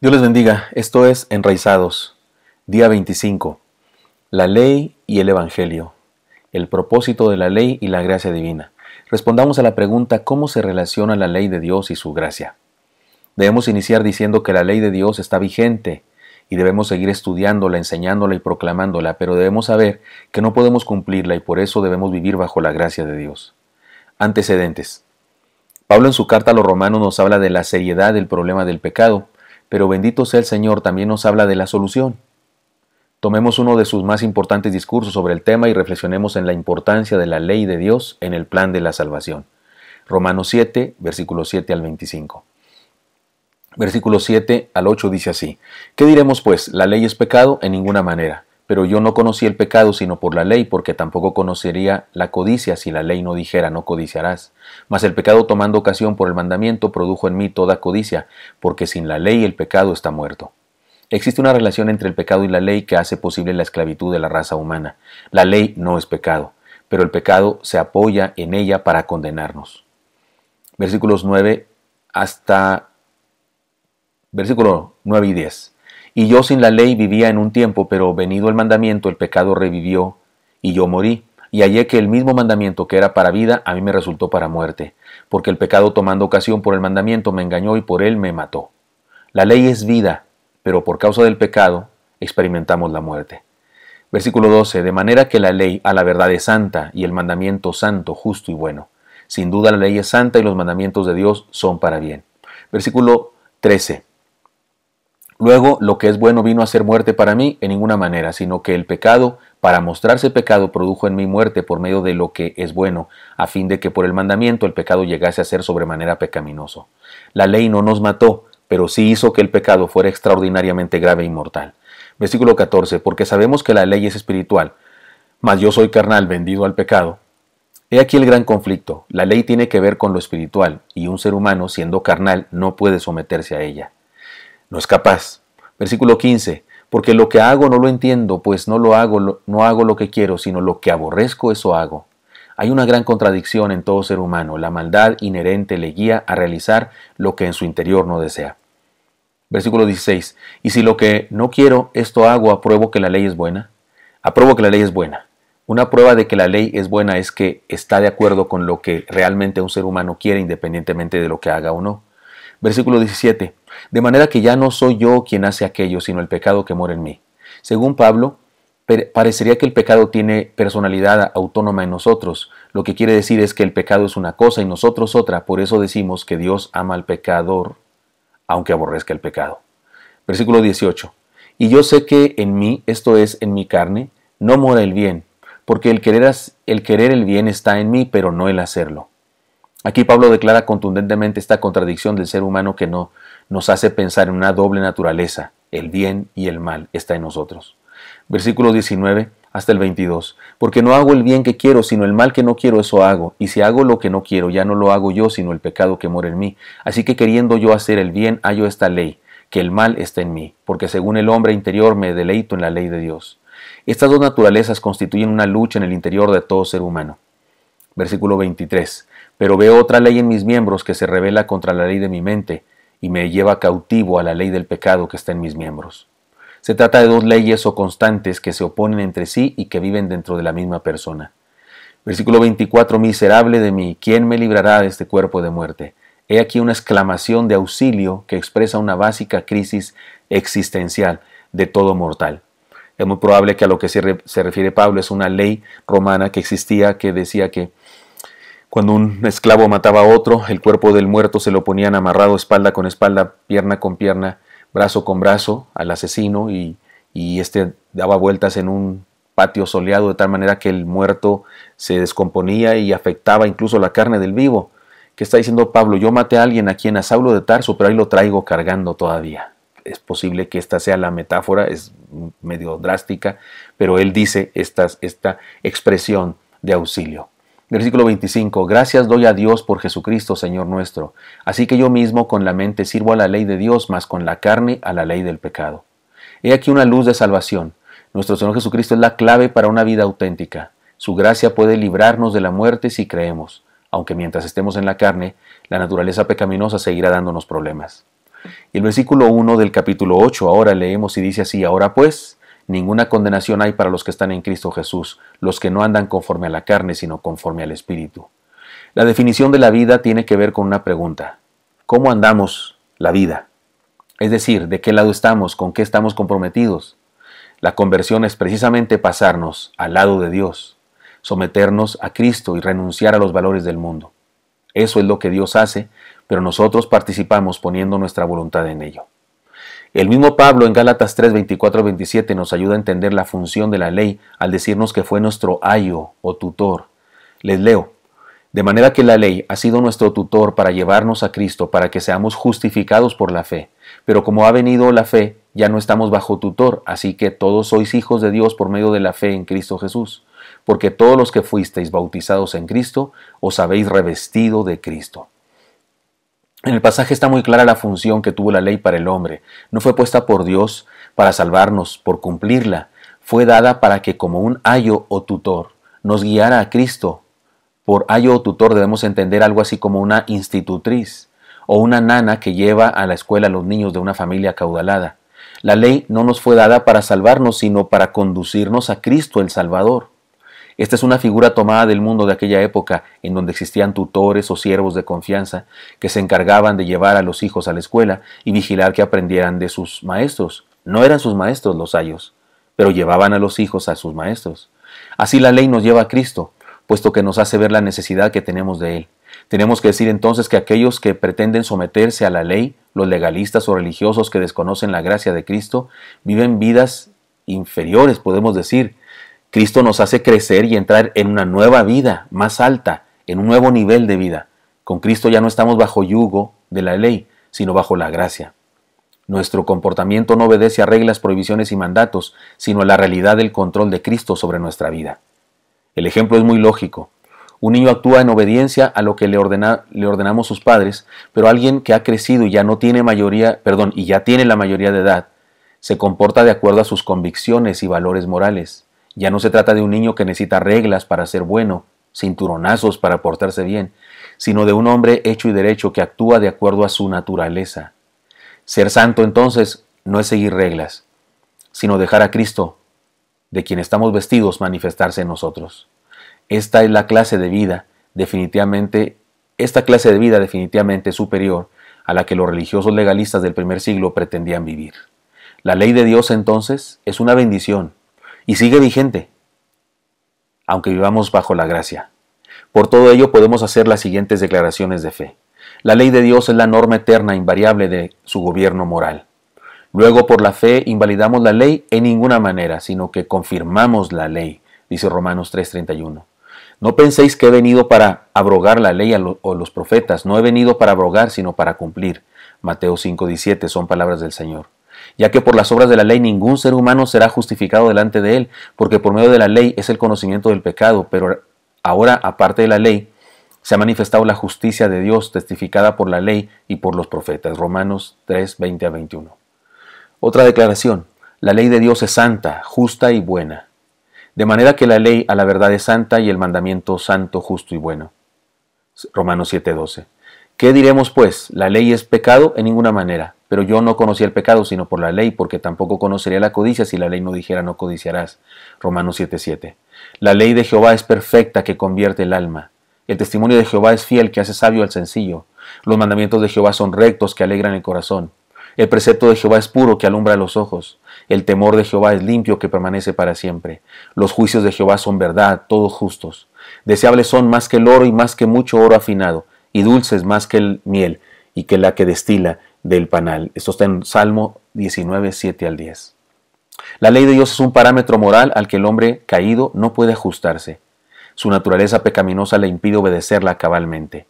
Dios les bendiga, esto es Enraizados, día 25, la ley y el Evangelio, el propósito de la ley y la gracia divina. Respondamos a la pregunta ¿cómo se relaciona la ley de Dios y su gracia? Debemos iniciar diciendo que la ley de Dios está vigente y debemos seguir estudiándola, enseñándola y proclamándola, pero debemos saber que no podemos cumplirla y por eso debemos vivir bajo la gracia de Dios. Antecedentes. Pablo en su carta a los romanos nos habla de la seriedad del problema del pecado, pero bendito sea el Señor, también nos habla de la solución. Tomemos uno de sus más importantes discursos sobre el tema y reflexionemos en la importancia de la ley de Dios en el plan de la salvación. Romanos 7, versículos 7 al 25. Versículo 7 al 8 dice así, ¿qué diremos pues? ¿La ley es pecado? En ninguna manera. Pero yo no conocí el pecado sino por la ley, porque tampoco conocería la codicia si la ley no dijera no codiciarás. Mas el pecado tomando ocasión por el mandamiento produjo en mí toda codicia, porque sin la ley el pecado está muerto. Existe una relación entre el pecado y la ley que hace posible la esclavitud de la raza humana. La ley no es pecado, pero el pecado se apoya en ella para condenarnos. Versículos 9 hasta versículo y 10. Y yo sin la ley vivía en un tiempo, pero venido el mandamiento, el pecado revivió, y yo morí. Y hallé que el mismo mandamiento que era para vida, a mí me resultó para muerte, porque el pecado tomando ocasión por el mandamiento me engañó y por él me mató. La ley es vida, pero por causa del pecado experimentamos la muerte. Versículo 12. De manera que la ley a la verdad es santa y el mandamiento santo, justo y bueno. Sin duda la ley es santa y los mandamientos de Dios son para bien. Versículo 13. Luego, lo que es bueno vino a ser muerte para mí en ninguna manera, sino que el pecado, para mostrarse pecado, produjo en mí muerte por medio de lo que es bueno, a fin de que por el mandamiento el pecado llegase a ser sobremanera pecaminoso. La ley no nos mató, pero sí hizo que el pecado fuera extraordinariamente grave e inmortal. Versículo 14, porque sabemos que la ley es espiritual, mas yo soy carnal vendido al pecado. He aquí el gran conflicto, la ley tiene que ver con lo espiritual, y un ser humano, siendo carnal, no puede someterse a ella no es capaz. Versículo 15. Porque lo que hago no lo entiendo, pues no lo hago, no hago lo que quiero, sino lo que aborrezco, eso hago. Hay una gran contradicción en todo ser humano. La maldad inherente le guía a realizar lo que en su interior no desea. Versículo 16. Y si lo que no quiero, esto hago, apruebo que la ley es buena. Apruebo que la ley es buena. Una prueba de que la ley es buena es que está de acuerdo con lo que realmente un ser humano quiere independientemente de lo que haga o no. Versículo 17. De manera que ya no soy yo quien hace aquello, sino el pecado que mora en mí. Según Pablo, parecería que el pecado tiene personalidad autónoma en nosotros. Lo que quiere decir es que el pecado es una cosa y nosotros otra. Por eso decimos que Dios ama al pecador, aunque aborrezca el pecado. Versículo 18. Y yo sé que en mí, esto es, en mi carne, no mora el bien, porque el querer, el querer el bien está en mí, pero no el hacerlo. Aquí Pablo declara contundentemente esta contradicción del ser humano que no nos hace pensar en una doble naturaleza, el bien y el mal está en nosotros. Versículo 19 hasta el 22. Porque no hago el bien que quiero, sino el mal que no quiero, eso hago. Y si hago lo que no quiero, ya no lo hago yo, sino el pecado que mora en mí. Así que queriendo yo hacer el bien, hallo esta ley, que el mal está en mí, porque según el hombre interior me deleito en la ley de Dios. Estas dos naturalezas constituyen una lucha en el interior de todo ser humano. Versículo 23. Pero veo otra ley en mis miembros que se revela contra la ley de mi mente y me lleva cautivo a la ley del pecado que está en mis miembros. Se trata de dos leyes o constantes que se oponen entre sí y que viven dentro de la misma persona. Versículo 24, Miserable de mí, ¿quién me librará de este cuerpo de muerte? He aquí una exclamación de auxilio que expresa una básica crisis existencial de todo mortal. Es muy probable que a lo que se, refiere Pablo es una ley romana que existía que decía que cuando un esclavo mataba a otro, el cuerpo del muerto se lo ponían amarrado espalda con espalda, pierna con pierna, brazo con brazo al asesino y, este daba vueltas en un patio soleado de tal manera que el muerto se descomponía y afectaba incluso la carne del vivo. ¿Qué está diciendo Pablo? Yo maté a alguien aquí en Asaulo de Tarso, pero ahí lo traigo cargando todavía. Es posible que esta sea la metáfora, es medio drástica, pero él dice esta expresión de auxilio. Versículo 25. Gracias doy a Dios por Jesucristo, Señor nuestro. Así que yo mismo con la mente sirvo a la ley de Dios, mas con la carne a la ley del pecado. He aquí una luz de salvación. Nuestro Señor Jesucristo es la clave para una vida auténtica. Su gracia puede librarnos de la muerte si creemos, aunque mientras estemos en la carne, la naturaleza pecaminosa seguirá dándonos problemas. Y el versículo 1 del capítulo 8 ahora leemos y dice así, ahora pues, Ninguna condenación hay para los que están en Cristo Jesús, los que no andan conforme a la carne, sino conforme al Espíritu. La definición de la vida tiene que ver con una pregunta. ¿Cómo andamos la vida? Es decir, ¿de qué lado estamos? ¿Con qué estamos comprometidos? La conversión es precisamente pasarnos al lado de Dios, someternos a Cristo y renunciar a los valores del mundo. Eso es lo que Dios hace, pero nosotros participamos poniendo nuestra voluntad en ello. El mismo Pablo en Gálatas 3, 24, 27 nos ayuda a entender la función de la ley al decirnos que fue nuestro ayo o tutor. Les leo. De manera que la ley ha sido nuestro tutor para llevarnos a Cristo, para que seamos justificados por la fe. Pero como ha venido la fe, ya no estamos bajo tutor, así que todos sois hijos de Dios por medio de la fe en Cristo Jesús. Porque todos los que fuisteis bautizados en Cristo, os habéis revestido de Cristo. En el pasaje está muy clara la función que tuvo la ley para el hombre. No fue puesta por Dios para salvarnos, por cumplirla. Fue dada para que como un ayo o tutor nos guiara a Cristo. Por ayo o tutor debemos entender algo así como una institutriz o una nana que lleva a la escuela a los niños de una familia acaudalada. La ley no nos fue dada para salvarnos, sino para conducirnos a Cristo el Salvador. Esta es una figura tomada del mundo de aquella época, en donde existían tutores o siervos de confianza que se encargaban de llevar a los hijos a la escuela y vigilar que aprendieran de sus maestros. No eran sus maestros los ayos, pero llevaban a los hijos a sus maestros. Así la ley nos lleva a Cristo, puesto que nos hace ver la necesidad que tenemos de Él. Tenemos que decir entonces que aquellos que pretenden someterse a la ley, los legalistas o religiosos que desconocen la gracia de Cristo, viven vidas inferiores, podemos decir, Cristo nos hace crecer y entrar en una nueva vida más alta, en un nuevo nivel de vida. Con Cristo ya no estamos bajo yugo de la ley, sino bajo la gracia. Nuestro comportamiento no obedece a reglas, prohibiciones y mandatos, sino a la realidad del control de Cristo sobre nuestra vida. El ejemplo es muy lógico. Un niño actúa en obediencia a lo que le, ordenamos sus padres, pero alguien que ha crecido y ya no tiene mayoría, perdón, y ya tiene la mayoría de edad, se comporta de acuerdo a sus convicciones y valores morales. Ya no se trata de un niño que necesita reglas para ser bueno, cinturonazos para portarse bien, sino de un hombre hecho y derecho que actúa de acuerdo a su naturaleza. Ser santo entonces no es seguir reglas, sino dejar a Cristo, de quien estamos vestidos, manifestarse en nosotros. Esta es la clase de vida definitivamente, esta clase de vida definitivamente superior a la que los religiosos legalistas del primer siglo pretendían vivir. La ley de Dios entonces es una bendición, y sigue vigente, aunque vivamos bajo la gracia. Por todo ello podemos hacer las siguientes declaraciones de fe. La ley de Dios es la norma eterna invariable de su gobierno moral. Luego por la fe invalidamos la ley en ninguna manera, sino que confirmamos la ley, dice Romanos 3:31. No penséis que he venido para abrogar la ley o los profetas, no he venido para abrogar, sino para cumplir. Mateo 5:17 son palabras del Señor ya que por las obras de la ley ningún ser humano será justificado delante de él, porque por medio de la ley es el conocimiento del pecado, pero ahora, aparte de la ley, se ha manifestado la justicia de Dios testificada por la ley y por los profetas. Romanos 3, 20 a 21. Otra declaración. La ley de Dios es santa, justa y buena. De manera que la ley a la verdad es santa y el mandamiento santo, justo y bueno. Romanos 7.12 ¿Qué diremos pues? ¿La ley es pecado? En ninguna manera. Pero yo no conocía el pecado sino por la ley, porque tampoco conocería la codicia si la ley no dijera no codiciarás. Romanos 7:7. La ley de Jehová es perfecta que convierte el alma. El testimonio de Jehová es fiel que hace sabio al sencillo. Los mandamientos de Jehová son rectos que alegran el corazón. El precepto de Jehová es puro que alumbra los ojos. El temor de Jehová es limpio que permanece para siempre. Los juicios de Jehová son verdad, todos justos. Deseables son más que el oro y más que mucho oro afinado, y dulces más que el miel y que la que destila del panal. Esto está en Salmo 19, 7 al 10. La ley de Dios es un parámetro moral al que el hombre caído no puede ajustarse. Su naturaleza pecaminosa le impide obedecerla cabalmente.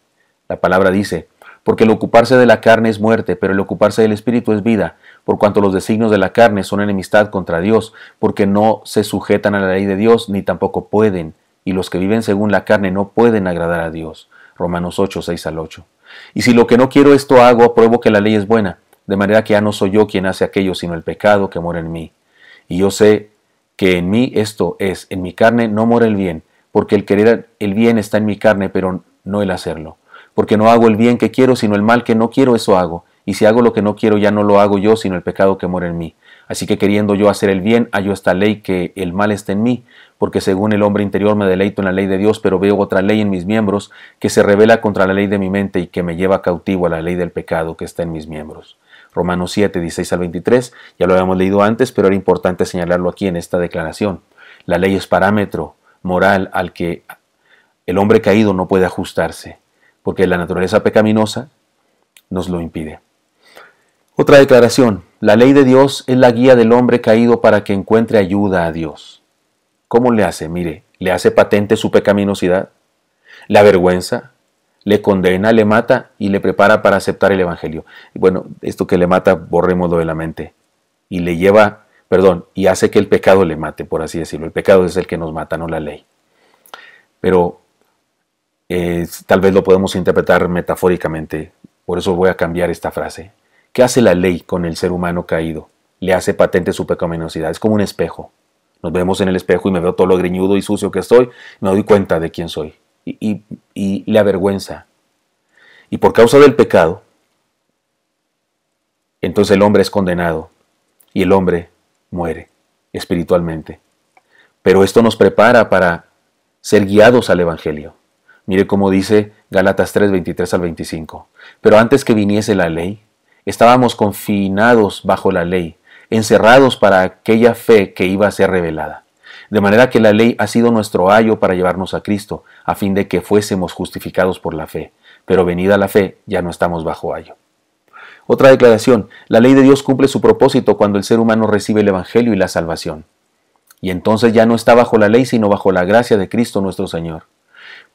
La palabra dice, porque el ocuparse de la carne es muerte, pero el ocuparse del Espíritu es vida, por cuanto los designios de la carne son enemistad contra Dios, porque no se sujetan a la ley de Dios, ni tampoco pueden, y los que viven según la carne no pueden agradar a Dios. Romanos 8, 6 al 8. Y si lo que no quiero esto hago, apruebo que la ley es buena, de manera que ya no soy yo quien hace aquello, sino el pecado que mora en mí. Y yo sé que en mí esto es, en mi carne no mora el bien, porque el querer el bien está en mi carne, pero no el hacerlo. Porque no hago el bien que quiero, sino el mal que no quiero, eso hago. Y si hago lo que no quiero, ya no lo hago yo, sino el pecado que mora en mí. Así que queriendo yo hacer el bien, hallo esta ley que el mal está en mí, porque según el hombre interior me deleito en la ley de Dios, pero veo otra ley en mis miembros que se revela contra la ley de mi mente y que me lleva cautivo a la ley del pecado que está en mis miembros. Romanos 7, 16 al 23, ya lo habíamos leído antes, pero era importante señalarlo aquí en esta declaración. La ley es parámetro moral al que el hombre caído no puede ajustarse, porque la naturaleza pecaminosa nos lo impide. Otra declaración, la ley de Dios es la guía del hombre caído para que encuentre ayuda a Dios. ¿Cómo le hace? Mire, le hace patente su pecaminosidad, la vergüenza, le condena, le mata y le prepara para aceptar el Evangelio. bueno, esto que le mata, borrémoslo de la mente. Y le lleva, perdón, y hace que el pecado le mate, por así decirlo. El pecado es el que nos mata, no la ley. Pero tal vez lo podemos interpretar metafóricamente. Por eso voy a cambiar esta frase. ¿Qué hace la ley con el ser humano caído? Le hace patente su pecaminosidad. Es como un espejo. Nos vemos en el espejo y me veo todo lo griñudo y sucio que estoy, me doy cuenta de quién soy y, le avergüenza. Y por causa del pecado, entonces el hombre es condenado y el hombre muere espiritualmente. Pero esto nos prepara para ser guiados al Evangelio. Mire cómo dice Galatas 3, 23 al 25. Pero antes que viniese la ley, estábamos confinados bajo la ley encerrados para aquella fe que iba a ser revelada. De manera que la ley ha sido nuestro ayo para llevarnos a Cristo, a fin de que fuésemos justificados por la fe. Pero venida la fe, ya no estamos bajo ayo. Otra declaración, la ley de Dios cumple su propósito cuando el ser humano recibe el Evangelio y la salvación. Y entonces ya no está bajo la ley, sino bajo la gracia de Cristo nuestro Señor.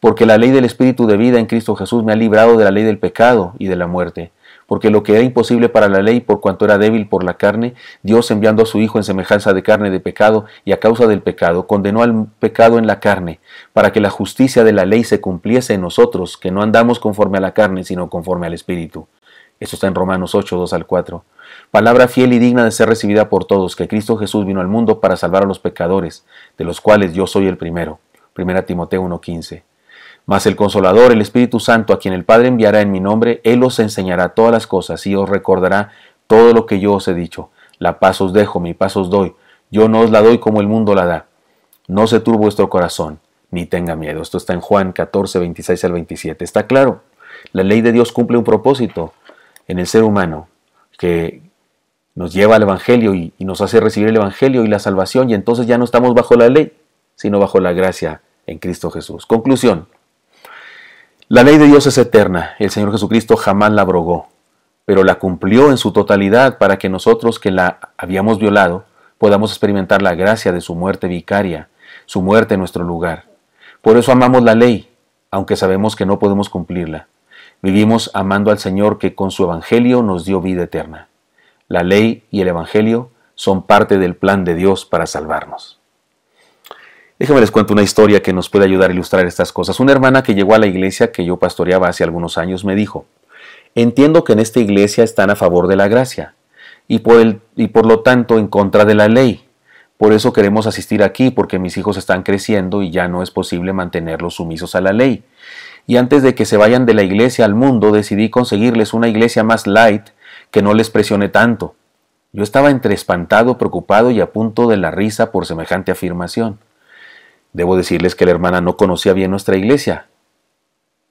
Porque la ley del Espíritu de vida en Cristo Jesús me ha librado de la ley del pecado y de la muerte porque lo que era imposible para la ley, por cuanto era débil por la carne, Dios enviando a su Hijo en semejanza de carne de pecado, y a causa del pecado, condenó al pecado en la carne, para que la justicia de la ley se cumpliese en nosotros, que no andamos conforme a la carne, sino conforme al Espíritu. Esto está en Romanos 8, 2 al 4. Palabra fiel y digna de ser recibida por todos, que Cristo Jesús vino al mundo para salvar a los pecadores, de los cuales yo soy el primero. 1 Timoteo 1.15. Mas el Consolador, el Espíritu Santo, a quien el Padre enviará en mi nombre, Él os enseñará todas las cosas y os recordará todo lo que yo os he dicho. La paz os dejo, mi paz os doy. Yo no os la doy como el mundo la da. No se turbe vuestro corazón, ni tenga miedo. Esto está en Juan 14, 26 al 27. Está claro, la ley de Dios cumple un propósito en el ser humano que nos lleva al Evangelio y nos hace recibir el Evangelio y la salvación y entonces ya no estamos bajo la ley, sino bajo la gracia en Cristo Jesús. Conclusión. La ley de Dios es eterna, el Señor Jesucristo jamás la abrogó, pero la cumplió en su totalidad para que nosotros que la habíamos violado podamos experimentar la gracia de su muerte vicaria, su muerte en nuestro lugar. Por eso amamos la ley, aunque sabemos que no podemos cumplirla. Vivimos amando al Señor que con su Evangelio nos dio vida eterna. La ley y el Evangelio son parte del plan de Dios para salvarnos. Déjenme les cuento una historia que nos puede ayudar a ilustrar estas cosas. Una hermana que llegó a la iglesia que yo pastoreaba hace algunos años me dijo, entiendo que en esta iglesia están a favor de la gracia y por, y por lo tanto en contra de la ley. Por eso queremos asistir aquí, porque mis hijos están creciendo y ya no es posible mantenerlos sumisos a la ley. Y antes de que se vayan de la iglesia al mundo, decidí conseguirles una iglesia más light que no les presione tanto. Yo estaba entre espantado, preocupado y a punto de la risa por semejante afirmación. Debo decirles que la hermana no conocía bien nuestra iglesia.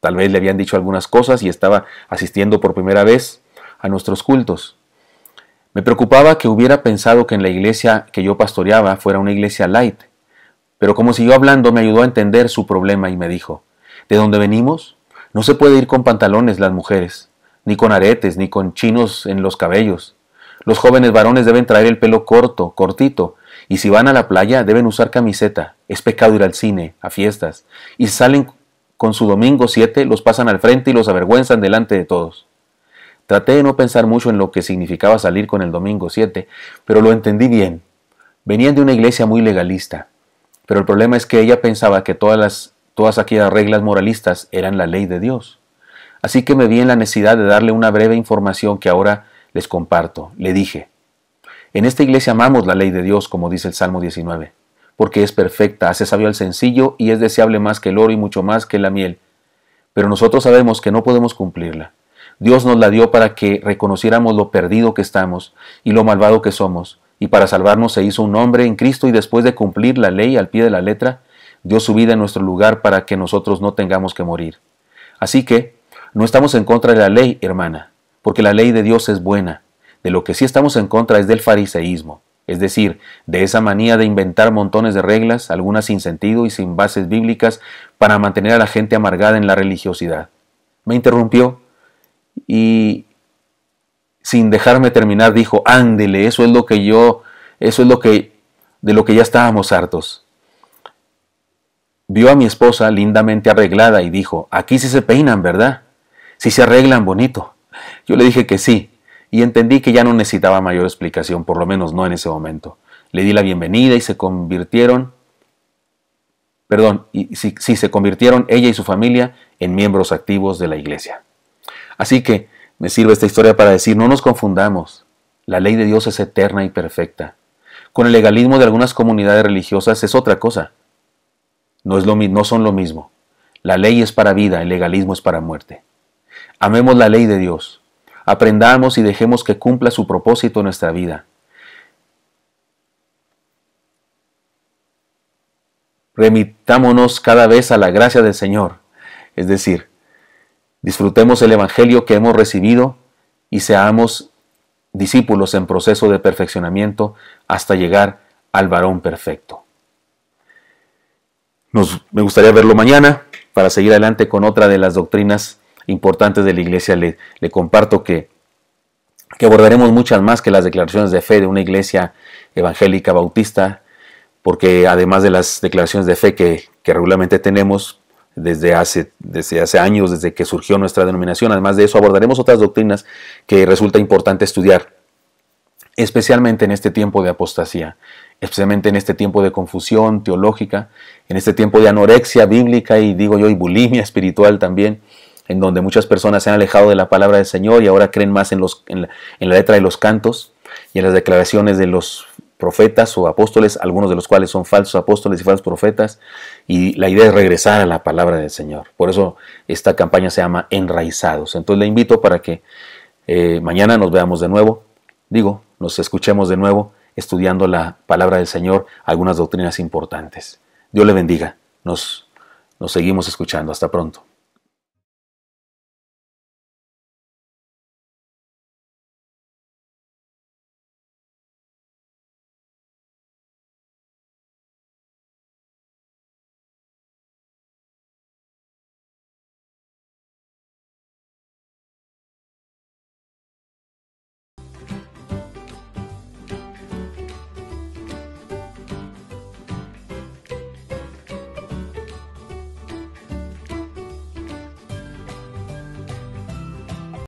Tal vez le habían dicho algunas cosas y estaba asistiendo por primera vez a nuestros cultos. Me preocupaba que hubiera pensado que en la iglesia que yo pastoreaba fuera una iglesia light, pero como siguió hablando me ayudó a entender su problema y me dijo, ¿de dónde venimos? No se puede ir con pantalones las mujeres, ni con aretes, ni con chinos en los cabellos. Los jóvenes varones deben traer el pelo corto, cortito, y si van a la playa, deben usar camiseta. Es pecado ir al cine, a fiestas. Y salen con su domingo 7, los pasan al frente y los avergüenzan delante de todos. Traté de no pensar mucho en lo que significaba salir con el domingo 7, pero lo entendí bien. Venían de una iglesia muy legalista, pero el problema es que ella pensaba que todas, las, todas aquellas reglas moralistas eran la ley de Dios. Así que me vi en la necesidad de darle una breve información que ahora les comparto. Le dije, en esta iglesia amamos la ley de Dios, como dice el Salmo 19, porque es perfecta, hace sabio al sencillo y es deseable más que el oro y mucho más que la miel. Pero nosotros sabemos que no podemos cumplirla. Dios nos la dio para que reconociéramos lo perdido que estamos y lo malvado que somos, y para salvarnos se hizo un hombre en Cristo y después de cumplir la ley al pie de la letra, dio su vida en nuestro lugar para que nosotros no tengamos que morir. Así que, no estamos en contra de la ley, hermana, porque la ley de Dios es buena, de lo que sí estamos en contra es del fariseísmo, es decir, de esa manía de inventar montones de reglas, algunas sin sentido y sin bases bíblicas, para mantener a la gente amargada en la religiosidad. Me interrumpió y sin dejarme terminar dijo, ándele, eso es lo que yo, eso es lo que, de lo que ya estábamos hartos. Vio a mi esposa lindamente arreglada y dijo, aquí sí se peinan, ¿verdad? Si se arreglan bonito. Yo le dije que sí, y entendí que ya no necesitaba mayor explicación, por lo menos no en ese momento. Le di la bienvenida y se convirtieron, perdón, y si, se convirtieron ella y su familia en miembros activos de la iglesia. Así que me sirve esta historia para decir, no nos confundamos, la ley de Dios es eterna y perfecta. Con el legalismo de algunas comunidades religiosas es otra cosa. No, es lo, no son lo mismo. La ley es para vida, el legalismo es para muerte. Amemos la ley de Dios, Aprendamos y dejemos que cumpla su propósito en nuestra vida. Remitámonos cada vez a la gracia del Señor, es decir, disfrutemos el Evangelio que hemos recibido y seamos discípulos en proceso de perfeccionamiento hasta llegar al varón perfecto. me gustaría verlo mañana para seguir adelante con otra de las doctrinas importantes de la iglesia. Le, comparto que, abordaremos muchas más que las declaraciones de fe de una iglesia evangélica bautista, porque además de las declaraciones de fe que, regularmente tenemos desde hace, desde hace años, desde que surgió nuestra denominación, además de eso abordaremos otras doctrinas que resulta importante estudiar, especialmente en este tiempo de apostasía, especialmente en este tiempo de confusión teológica, en este tiempo de anorexia bíblica y digo yo, y bulimia espiritual también, en donde muchas personas se han alejado de la palabra del Señor y ahora creen más en, los, en, la, letra de los cantos y en las declaraciones de los profetas o apóstoles, algunos de los cuales son falsos apóstoles y falsos profetas, y la idea es regresar a la palabra del Señor. Por eso esta campaña se llama Enraizados. Entonces le invito para que eh, mañana nos veamos de nuevo, digo, nos escuchemos de nuevo estudiando la palabra del Señor, algunas doctrinas importantes. Dios le bendiga. Nos, nos seguimos escuchando. Hasta pronto.